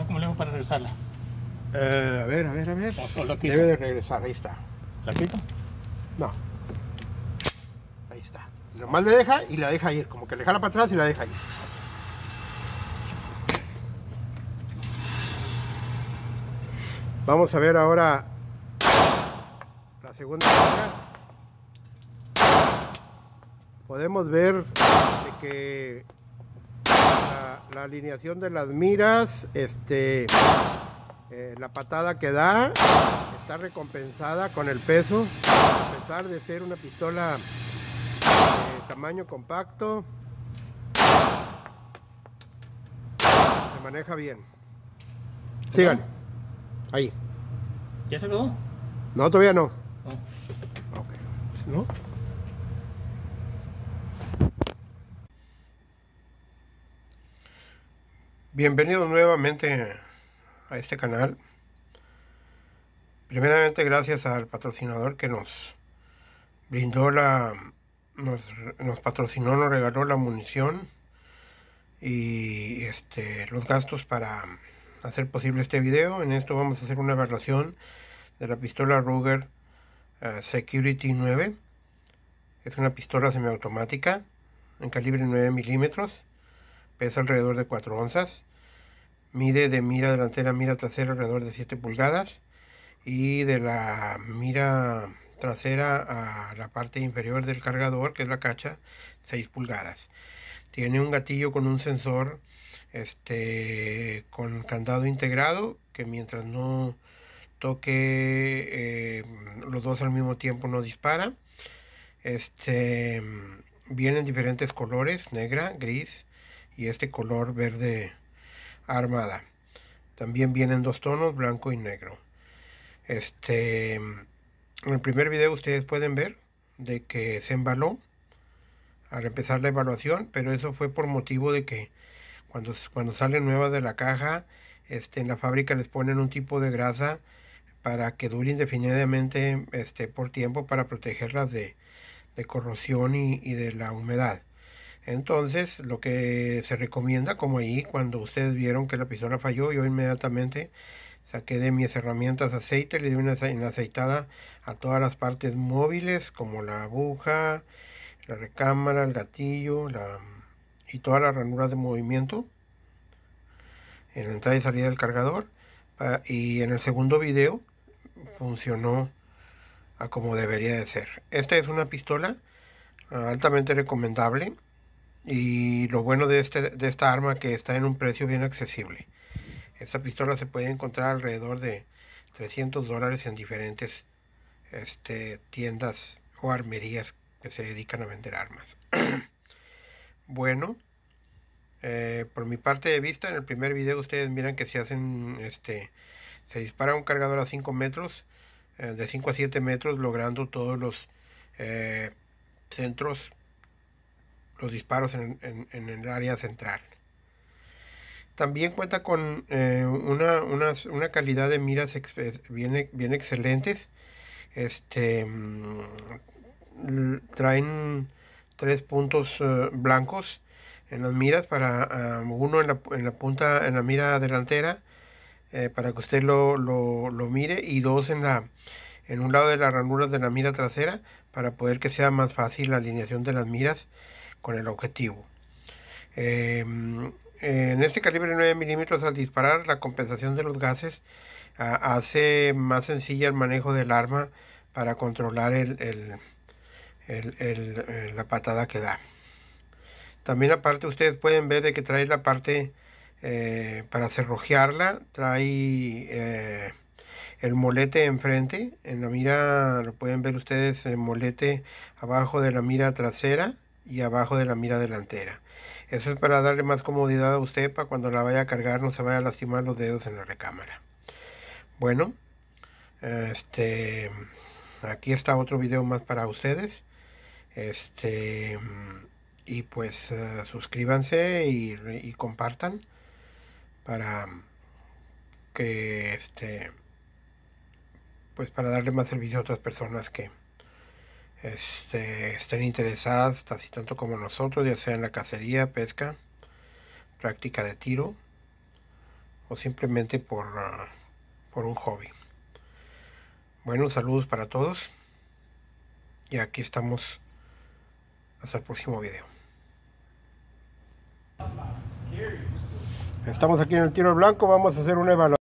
¿cómo le lejos para regresarla. Eh, a ver, a ver, a ver. Debe de regresar, ahí está. ¿La quito? No. Ahí está. Nomás le deja y la deja ir. Como que le jala para atrás y la deja ir. Vamos a ver ahora la segunda Podemos ver que la alineación de las miras, este, eh, la patada que da, está recompensada con el peso, a pesar de ser una pistola de eh, tamaño compacto, se maneja bien. Sigan, ahí. ¿Ya se quedó? No, todavía no. Ok, ¿No? Bienvenidos nuevamente a este canal. Primeramente gracias al patrocinador que nos brindó la... Nos, patrocinó, nos regaló la munición y este, los gastos para hacer posible este video. En esto vamos a hacer una evaluación de la pistola Ruger eh, Security 9. Es una pistola semiautomática en calibre 9 milímetros pesa alrededor de 4 onzas, mide de mira delantera a mira trasera alrededor de 7 pulgadas y de la mira trasera a la parte inferior del cargador, que es la cacha, 6 pulgadas. Tiene un gatillo con un sensor este, con candado integrado, que mientras no toque eh, los dos al mismo tiempo no dispara. Este, vienen diferentes colores, negra, gris, y este color verde armada. También vienen dos tonos, blanco y negro. Este, en el primer video ustedes pueden ver de que se embaló al empezar la evaluación, pero eso fue por motivo de que cuando, cuando salen nuevas de la caja, este, en la fábrica les ponen un tipo de grasa para que dure indefinidamente este, por tiempo para protegerlas de, corrosión y de la humedad. Entonces, lo que se recomienda, como ahí, cuando ustedes vieron que la pistola falló, yo inmediatamente saqué de mis herramientas aceite, le di una aceitada a todas las partes móviles, como la aguja, la recámara, el gatillo, y todas las ranuras de movimiento en la entrada y salida del cargador. Y en el segundo video funcionó a como debería de ser. Esta es una pistola altamente recomendable. Y lo bueno de, este, de esta arma que está en un precio bien accesible. Esta pistola se puede encontrar alrededor de 300 dólares en diferentes este, tiendas o armerías que se dedican a vender armas. bueno, eh, por mi parte de vista, en el primer video ustedes miran que se hacen, este, se dispara un cargador a 5 metros, eh, de 5 a 7 metros, logrando todos los eh, centros disparos en, el área central. También cuenta con eh, una, calidad de miras eh, bien, excelentes. Este, mm, traen tres puntos eh, blancos en las miras para ah, uno en la, en la, punta en la mira delantera para que usted lo, mire y dos en la en un lado de las ranuras de la mira trasera para poder que sea más fácil la alineación de las miras con el objetivo. Eh, en este calibre 9 milímetros al disparar la compensación de los gases ah, hace más sencilla el manejo del arma para controlar el, eh, la patada que da. También aparte ustedes pueden ver de que trae la parte eh, para cerrojearla, trae el molete enfrente, en la mira lo pueden ver ustedes el molete abajo de la mira trasera y abajo de la mira delantera. Eso es para darle más comodidad a usted para cuando la vaya a cargar no se vaya a lastimar los dedos en la recámara. Bueno, este, aquí está otro video más para ustedes. Este, y pues eh, suscríbanse y, y compartan para que este pues para darle más servicio a otras personas que este, estén interesadas casi tanto como nosotros, ya sea en la cacería, pesca, práctica de tiro o simplemente por, ah, por un hobby. Bueno, saludos para todos y aquí estamos hasta el próximo video. Estamos aquí en el tiro blanco, vamos a hacer una evaluación.